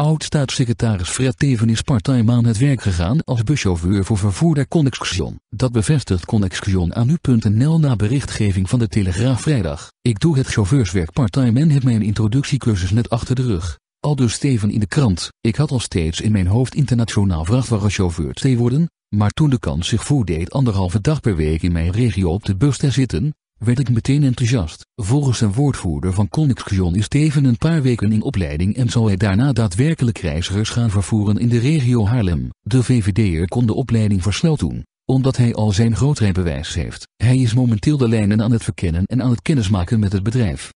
Oud-staatssecretaris Fred Teven is parttime aan het werk gegaan als buschauffeur voor vervoerder Connexion. Dat bevestigt Connexion aan nu.nl na berichtgeving van de Telegraaf vrijdag. Ik doe het chauffeurswerk part-time en heb mijn introductiecursus net achter de rug. Al dus Steven in de krant. Ik had al steeds in mijn hoofd internationaal vrachtwagenchauffeur te worden, maar toen de kans zich voordeed anderhalve dag per week in mijn regio op de bus te zitten, werd ik meteen enthousiast. Volgens een woordvoerder van Connexion is Steven een paar weken in opleiding en zal hij daarna daadwerkelijk reizigers gaan vervoeren in de regio Haarlem. De VVD'er kon de opleiding versneld doen, omdat hij al zijn grootrijbewijs heeft. Hij is momenteel de lijnen aan het verkennen en aan het kennismaken met het bedrijf.